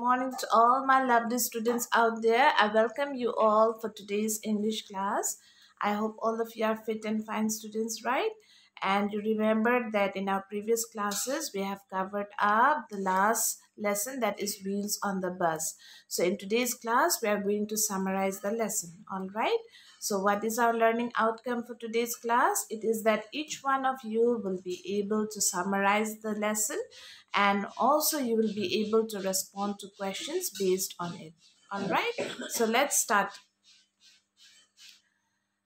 morning to all my lovely students out there. I welcome you all for today's English class. I hope all of you are fit and fine students, right? and you remember that in our previous classes we have covered up the last lesson that is wheels on the bus so in today's class we are going to summarize the lesson all right so what is our learning outcome for today's class it is that each one of you will be able to summarize the lesson and also you will be able to respond to questions based on it all right so let's start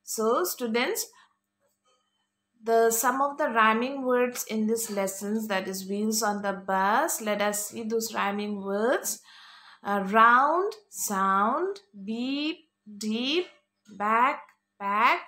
so students the some of the rhyming words in this lessons that is wheels on the bus let us see those rhyming words uh, round sound beep deep back back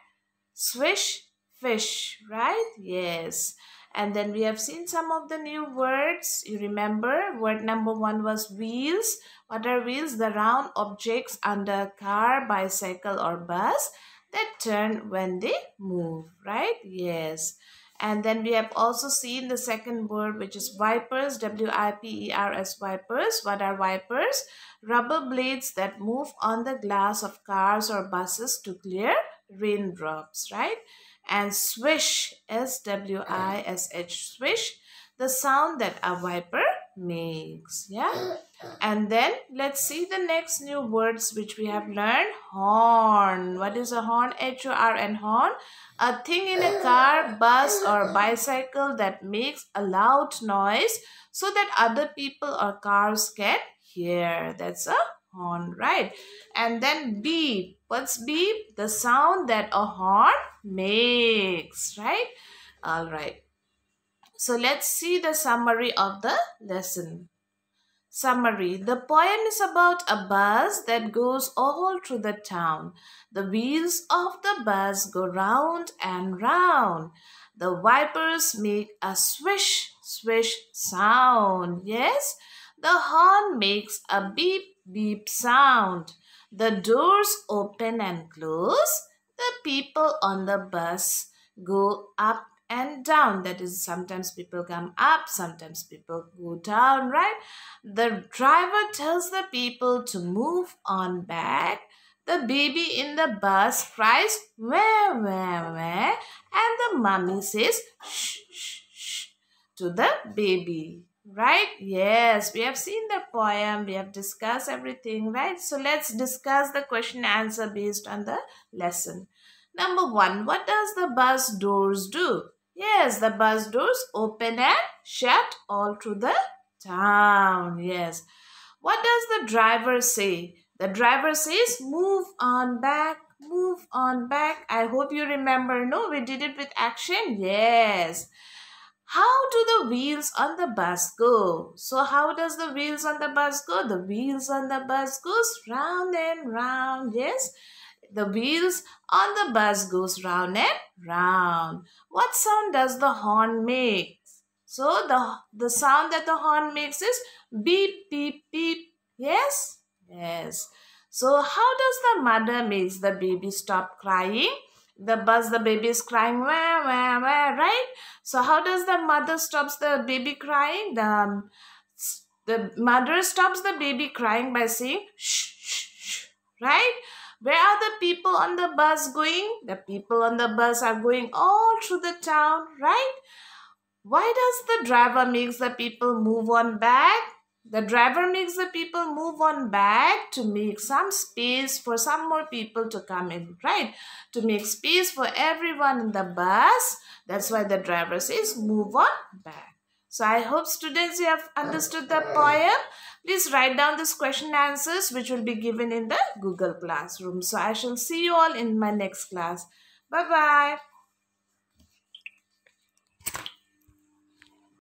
swish fish right yes and then we have seen some of the new words you remember word number one was wheels what are wheels the round objects under car bicycle or bus that turn when they move, right? Yes. And then we have also seen the second word, which is wipers, W-I-P-E-R-S, wipers. What are wipers? Rubber blades that move on the glass of cars or buses to clear raindrops, right? And swish, S-W-I-S-H, swish, the sound that a wiper makes yeah and then let's see the next new words which we have learned horn what is a horn and horn a thing in a car bus or bicycle that makes a loud noise so that other people or cars can hear that's a horn right and then beep what's beep the sound that a horn makes right all right so let's see the summary of the lesson. Summary The poem is about a bus that goes all through the town. The wheels of the bus go round and round. The wipers make a swish, swish sound. Yes, the horn makes a beep, beep sound. The doors open and close. The people on the bus go up and down that is sometimes people come up sometimes people go down right the driver tells the people to move on back the baby in the bus cries where where where and the mummy says shh shh shh to the baby right yes we have seen the poem we have discussed everything right so let's discuss the question answer based on the lesson number 1 what does the bus doors do Yes, the bus doors open and shut all through the town. Yes. What does the driver say? The driver says, move on back, move on back. I hope you remember. No, we did it with action. Yes. How do the wheels on the bus go? So how does the wheels on the bus go? The wheels on the bus goes round and round. Yes. The wheels on the bus goes round and round. What sound does the horn make? So the, the sound that the horn makes is beep, beep, beep. Yes? Yes. So how does the mother makes the baby stop crying? The bus, the baby is crying, wah, wah, wah, right? So how does the mother stops the baby crying? The, the mother stops the baby crying by saying shh, shh, shh, right? Where are the people on the bus going? The people on the bus are going all through the town, right? Why does the driver make the people move on back? The driver makes the people move on back to make some space for some more people to come in, right? To make space for everyone in the bus. That's why the driver says move on back. So I hope students you have understood the poem. Please write down these question answers which will be given in the Google Classroom. So I shall see you all in my next class. Bye-bye.